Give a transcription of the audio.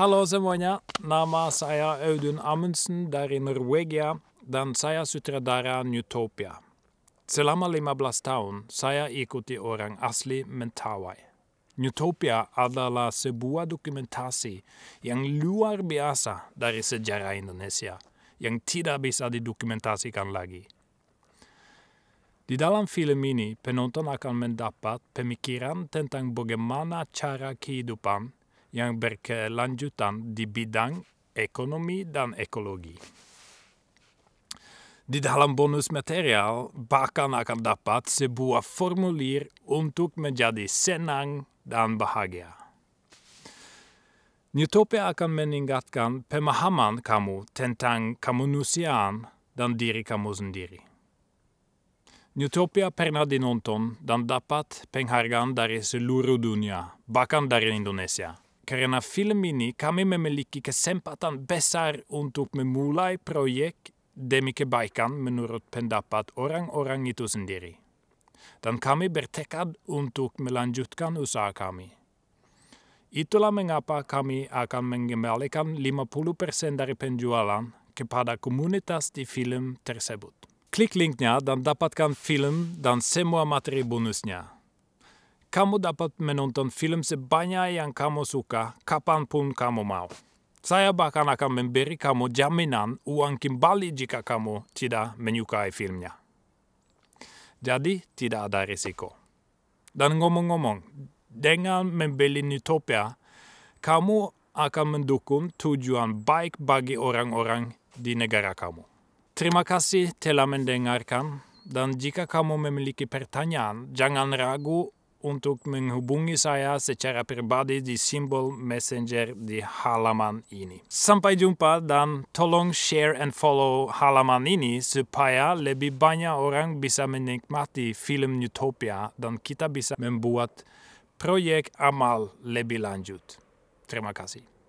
Halo semuanya, nama saya Audun Amundsen dari Norwegia dan saya sutradara Newtopia. Selama 15 tahun saya ikuti orang asli Mentawai. Newtopia adalah sebuah dokumentasi yang luar biasa dari sejarah Indonesia yang tidak bisa didokumentasikan lagi. Di dalam film ini penonton akan mendapat pemikiran tentang bagaimana cara kehidupan yang berkelanjutan di bidang ekonomi dan ekologi. Di dalam bonusmaterial bahkan akan dapat sebuah formulir untuk menjadi senang dan bahagia. Newtopia akan meningkatkan pemahaman kamu tentang kemanusiaan dan diri kamu sendiri. Newtopia pernah dinonton dan dapat penghargaan dari seluruh dunia, bahkan dari Indonesia karena film ini kami memiliki kesempatan besar untuk memulai proyek demi kebaikan menurut pendapat orang-orang itu sendiri. Dan kami bertekad untuk melanjutkan usaha kami. Itulah mengapa kami akan mengembalikan 50% dari penjualan kepada komunitas di film tersebut. Klik linknya dan dapatkan film dan semua materi bonusnya. Kamu dapat menonton film sebanyak yang kamu suka kapanpun kamu mau. Saya bahkan akan memberi kamu jaminan uang kembali jika kamu tidak menyukai filmnya. Jadi tidak ada risiko. Dan ngomong-ngomong, dengan membeli Newtopia, kamu akan mendukung tujuan baik bagi orang-orang di negara kamu. Terima kasih telah mendengarkan, dan jika kamu memiliki pertanyaan, jangan ragu untuk menghubungi saya secara pribadi di simbol messenger di halaman ini. Sampai jumpa dan tolong share and follow halaman ini supaya lebih banyak orang bisa menikmati film Utopia dan kita bisa membuat proyek amal lebih lanjut. Terima kasih.